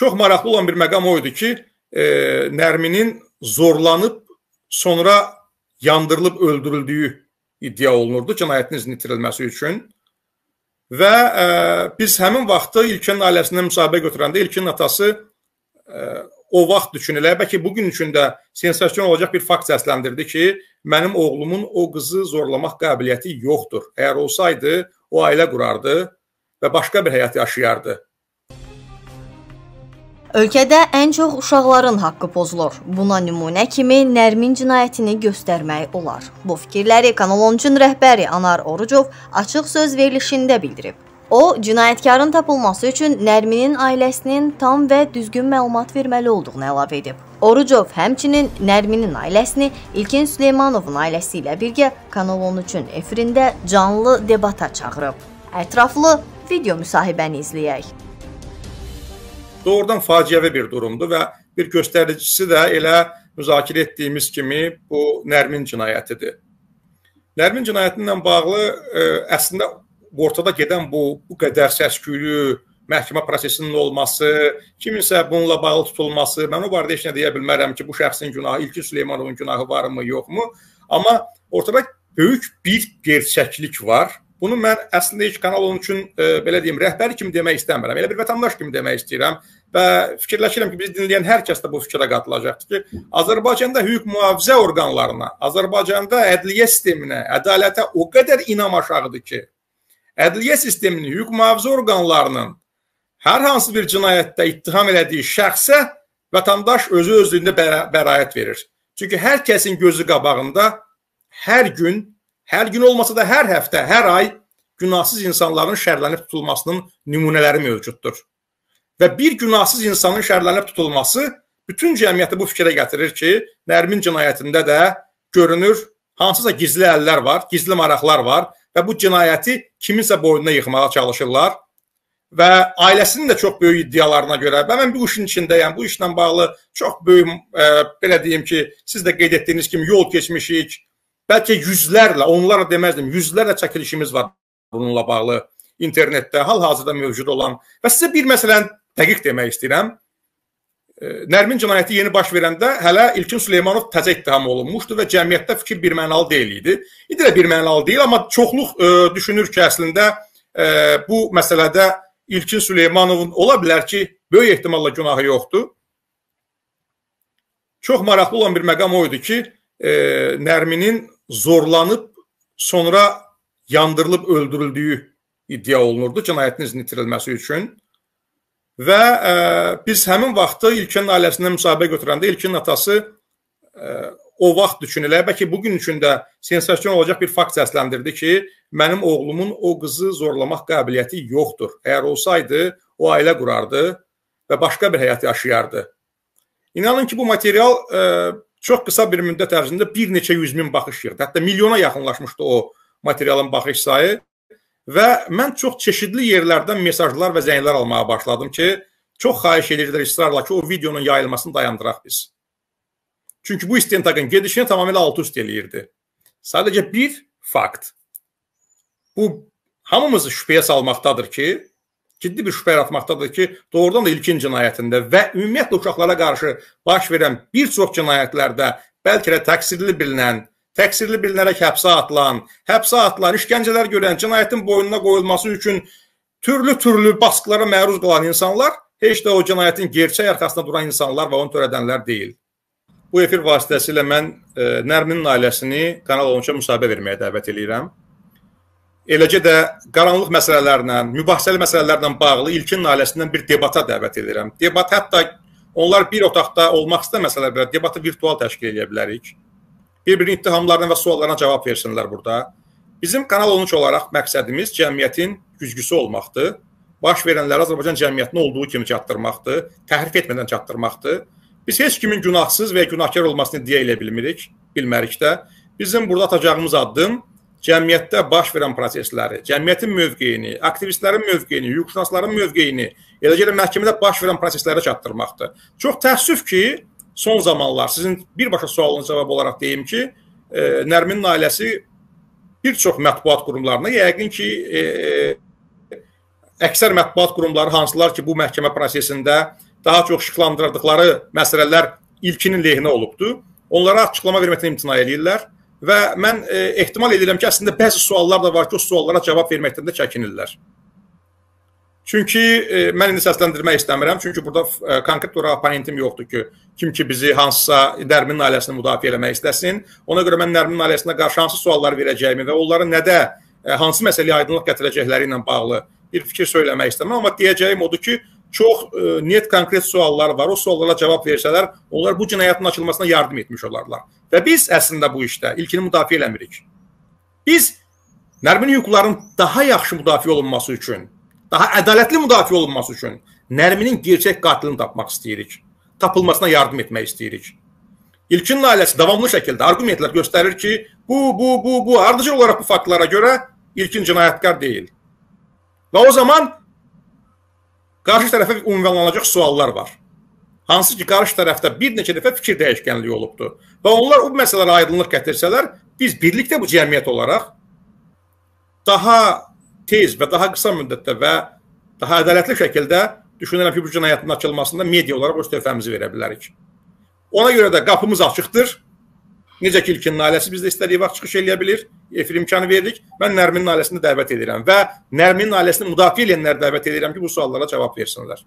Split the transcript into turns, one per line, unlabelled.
Çox maraqlı olan bir məqam o idi ki, e, Nərminin zorlanıb sonra yandırılıb öldürüldüyü iddia olunurdu cinayətin izin itirilməsi üçün. Və e, biz həmin vaxtı İlkinin ailəsindən müsahibə götürəndə İlkinin atası e, o vaxt üçün elə bəlkə bu gün üçün də sensasiyon olacaq bir fakt səsləndirdi ki, mənim oğlumun o qızı zorlamaq qabiliyyəti yoxdur. Əgər olsaydı, o ailə qurardı və başqa bir həyat yaşayardı. Ölkədə ən çox uşaqların haqqı pozulur. Buna nümunə kimi Nərmin cinayətini göstərmək olar. Bu fikirləri Kanal 10-un rəhbəri Anar Orucov açıq söz verilişində bildirib. O, cinayətkarın tapılması üçün Nərminin ailəsinin tam və düzgün məlumat verməli olduğunu əlavə edib. Orucov həmçinin Nərminin ailəsini İlkin Süleymanovun ailəsi ilə birgə Kanal 13-ün efirində canlı debata çağırıb. Ətraflı video müsahibəni izləyək doğrudan faciəvi bir durumdur və bir göstəricisi də elə müzakirə etdiyimiz kimi bu Nərmin cinayətidir. Nərmin cinayəti ilə bağlı ə, e, əslində ortada gedən bu bu qədər səs-küylü, məhkəmə prosesinin olması, kiminsə bununla bağlı tutulması, mən o barədə heç nə deyə bilmərəm ki, bu şəxsin günahı, İlkin Süleymanovun günahı varmı, yoxmu? Amma ortada böyük bir gerçəklik var. Bunu mən əslində heç kanal onun üçün e, belə deyim, rəhbər kimi demək istəmirəm. Elə bir vətəndaş kimi demək istəyirəm və fikirləşirəm ki, bizi dinləyən hər kəs də bu fikrə qatılacaqdır ki, Azərbaycanda hüquq mühafizə orqanlarına, Azərbaycanda ədliyyə sisteminə, ədalətə o qədər inam aşağıdır ki, ədliyyə sisteminin, hüquq mühafizə orqanlarının hər hansı bir cinayətdə ittiham elədiyi şəxsə vətəndaş özü özlüyündə bəraət verir. Çünki hər kəsin gözü qabağında hər gün, hər gün olmasa da hər həftə, hər ay günahsız insanların şərlənib tutulmasının nümunələri mövcuddur. Və bir günahsız insanın şərlənib tutulması bütün cəmiyyəti bu fikrə gətirir ki, Nərmin cinayətində də görünür hansısa gizli əllər var, gizli maraqlar var və bu cinayəti kiminsə boynuna yıxmağa çalışırlar. Və ailəsinin də çox böyük iddialarına görə və mən bu işin içindəyəm. Bu işlə bağlı çox böyük e, belə deyim ki, siz də qeyd etdiyiniz kimi yol keçmişik. Bəlkə yüzlərlə, onlara deməzdim, yüzlərlə çəkilişimiz var bununla bağlı internetdə hal-hazırda mövcud olan. Və sizə bir məsələni Dəqiq demək istəyirəm. Nərmin cinayəti yeni baş verəndə hələ İlkin Süleymanov təzə ittiham olunmuşdu və cəmiyyətdə fikir birmənalı deyil idi. İndi də birmənalı deyil, amma çoxluq ə, e, düşünür ki, əslində ə, e, bu məsələdə İlkin Süleymanovun ola bilər ki, böyük ehtimalla günahı yoxdur. Çox maraqlı olan bir məqam o idi ki, ə, e, Nərminin zorlanıb sonra yandırılıb öldürüldüyü iddia olunurdu cinayətin izin itirilməsi üçün. Və ə, e, biz həmin vaxtı İlkinin ailəsindən müsahibə götürəndə İlkinin atası ə, e, o vaxt üçün elə bəlkə bu gün üçün də sensasiyon olacaq bir fakt səsləndirdi ki, mənim oğlumun o qızı zorlamaq qabiliyyəti yoxdur. Əgər olsaydı, o ailə qurardı və başqa bir həyat yaşayardı. İnanın ki, bu material ə, e, çox qısa bir müddət ərzində bir neçə yüz min baxış yığdı. Hətta milyona yaxınlaşmışdı o materialın baxış sayı Və mən çox çeşidli yerlərdən mesajlar və zənglər almağa başladım ki, çox xahiş edirdilər israrla ki, o videonun yayılmasını dayandıraq biz. Çünki bu istintaqın gedişini tamamilə alt-üst eləyirdi. Sadəcə bir fakt. Bu hamımızı şübhəyə salmaqdadır ki, ciddi bir şübhə yaratmaqdadır ki, doğrudan da ilkin cinayətində və ümumiyyətlə uşaqlara qarşı baş verən bir çox cinayətlərdə bəlkə də təqsirli bilinən Təqsirli bilinərək həbsə atılan, həbsə atılan, işgəncələr görən, cinayətin boynuna qoyulması üçün türlü-türlü baskılara məruz qalan insanlar heç də o cinayətin gerçək arxasında duran insanlar və onu törədənlər deyil. Bu efir vasitəsilə mən e, Nərminin ailəsini Kanal 13-a müsahibə verməyə dəvət eləyirəm. Eləcə də qaranlıq məsələlərlə, mübahisəli məsələlərlə bağlı İlkin ailəsindən bir debata dəvət edirəm. Debat hətta onlar bir otaqda olmaq istəməsələr belə debatı virtual təşkil edə bilərik bir-birinin ittihamlarına və suallarına cavab versinlər burada. Bizim Kanal 13 olaraq məqsədimiz cəmiyyətin güzgüsü olmaqdır. Baş verənləri Azərbaycan cəmiyyətinə olduğu kimi çatdırmaqdır, təhrif etmədən çatdırmaqdır. Biz heç kimin günahsız və ya günahkar olmasını deyə elə bilmirik, bilmərik də. Bizim burada atacağımız addım cəmiyyətdə baş verən prosesləri, cəmiyyətin mövqeyini, aktivistlərin mövqeyini, hüquqşünasların mövqeyini, eləcə də məhkəmədə baş verən proseslərə çatdırmaqdır. Çox təəssüf ki, son zamanlar sizin birbaşa sualınız cavab olaraq deyim ki, e, Nərminin ailəsi bir çox mətbuat qurumlarına yəqin ki, e, əksər mətbuat qurumları hansılar ki, bu məhkəmə prosesində daha çox işıqlandırdıqları məsələlər ilkinin lehinə olubdu. Onlara açıqlama verməkdən imtina eləyirlər və mən e, ehtimal edirəm ki, əslində bəzi suallar da var ki, o suallara cavab verməkdən də çəkinirlər. Çünki e, mən indi səsləndirmək istəmirəm, çünki burada e, konkret olaraq oponentim yoxdur ki, kim ki bizi hansısa Nərminin ailəsini müdafiə eləmək istəsin. Ona görə mən Nərminin ailəsinə qarşı hansı suallar verəcəyimi və onların nədə e, hansı məsələyə aydınlıq gətirəcəkləri ilə bağlı bir fikir söyləmək istəmirəm, amma deyəcəyim odur ki, çox e, net konkret suallar var. O suallara cavab versələr, onlar bu cinayətin açılmasına yardım etmiş olarlar. Və biz əslində bu işdə ilkini müdafiə eləmirik. Biz Nərmin hüquqlarının daha yaxşı müdafiə olunması üçün daha ədalətli müdafiə olunması üçün Nərminin gerçək qatilini tapmaq istəyirik. Tapılmasına yardım etmək istəyirik. İlkin ailəsi davamlı şəkildə arqumentlər göstərir ki, bu, bu, bu, bu ardıcıl olaraq bu faktlara görə ilkin cinayətkar deyil. Və o zaman qarşı tərəfə ünvanlanacaq suallar var. Hansı ki, qarşı tərəfdə bir neçə dəfə fikir dəyişkənliyi olubdu. Və onlar bu məsələlərə aydınlıq gətirsələr, biz birlikdə bu cəmiyyət olaraq daha tez və daha qısa müddətdə və daha ədalətli şəkildə düşünürəm ki, bu cinayətin açılmasında media olaraq öz töhfəmizi verə bilərik. Ona görə də qapımız açıqdır. Necə ki, İlkin Naləsi bizdə istədiyi vaxt çıxış eləyə bilir. Efir imkanı veririk. Mən Nərmin Naləsini dəvət edirəm və Nərmin Naləsini müdafiə edənləri dəvət edirəm ki, bu suallara cavab versinlər.